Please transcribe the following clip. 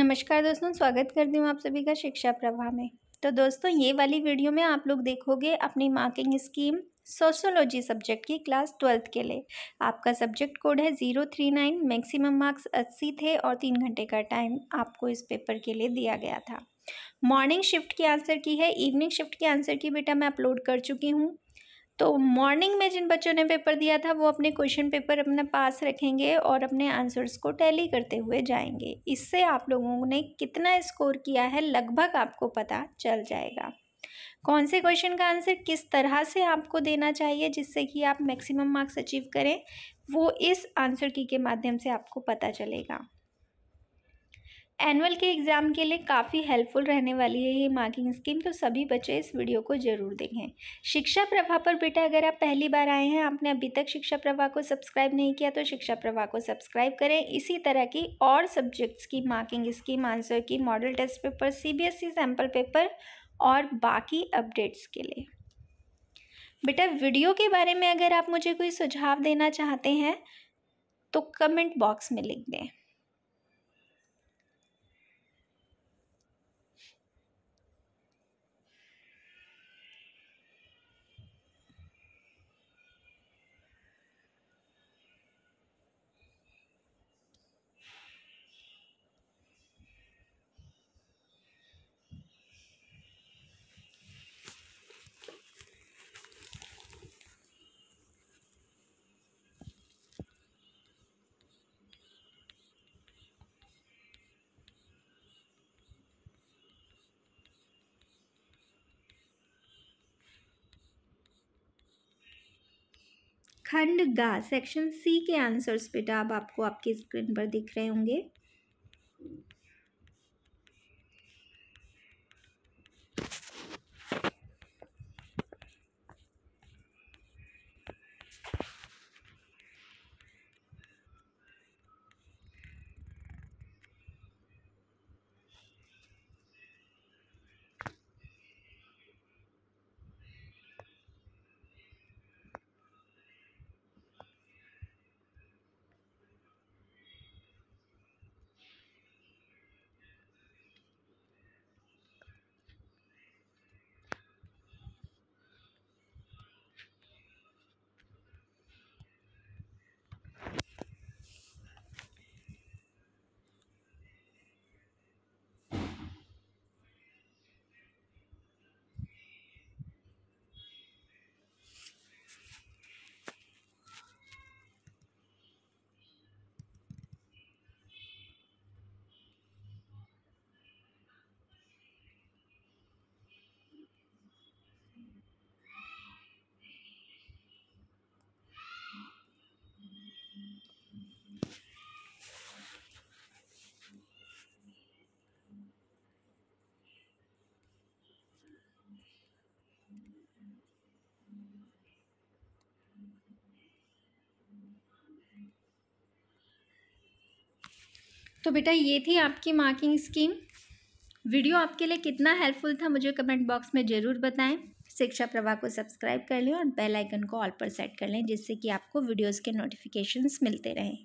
नमस्कार दोस्तों स्वागत करती हूँ आप सभी का शिक्षा प्रवाह में तो दोस्तों ये वाली वीडियो में आप लोग देखोगे अपनी मार्किंग स्कीम सोशोलॉजी सब्जेक्ट की क्लास ट्वेल्थ के लिए आपका सब्जेक्ट कोड है zero three nine maximum marks अस्सी थे और तीन घंटे का टाइम आपको इस पेपर के लिए दिया गया था मॉर्निंग शिफ्ट की आंसर की है इवनिंग शिफ्ट की आंसर की बेटा मैं अपलोड कर चुकी हूँ तो मॉर्निंग में जिन बच्चों ने पेपर दिया था वो अपने क्वेश्चन पेपर अपने पास रखेंगे और अपने आंसर्स को टैली करते हुए जाएंगे इससे आप लोगों ने कितना स्कोर किया है लगभग आपको पता चल जाएगा कौन से क्वेश्चन का आंसर किस तरह से आपको देना चाहिए जिससे कि आप मैक्सिमम मार्क्स अचीव करें वो इस आंसर की के माध्यम से आपको पता चलेगा एनुअल के एग्ज़ाम के लिए काफ़ी हेल्पफुल रहने वाली है ये मार्किंग स्कीम तो सभी बच्चे इस वीडियो को ज़रूर देखें शिक्षा प्रभा पर बेटा अगर आप पहली बार आए हैं आपने अभी तक शिक्षा प्रभा को सब्सक्राइब नहीं किया तो शिक्षा प्रभा को सब्सक्राइब करें इसी तरह की और सब्जेक्ट्स की marking scheme answer key model test paper सी सैम्पल पेपर और बाकी अपडेट्स के लिए बेटा वीडियो के बारे में अगर आप मुझे कोई सुझाव देना चाहते हैं तो कमेंट बॉक्स में लिख दें खंड गा सेक्शन सी के आंसर्स बेटा अब आपको आपकी स्क्रीन पर दिख रहे होंगे तो बेटा ये थी आपकी मार्किंग स्कीम वीडियो आपके लिए कितना हेल्पफुल था मुझे कमेंट बॉक्स में ज़रूर बताएं शिक्षा प्रवाह को सब्सक्राइब कर लें और बेल आइकन को ऑल पर सेट कर लें जिससे कि आपको वीडियोस के नोटिफिकेशंस मिलते रहें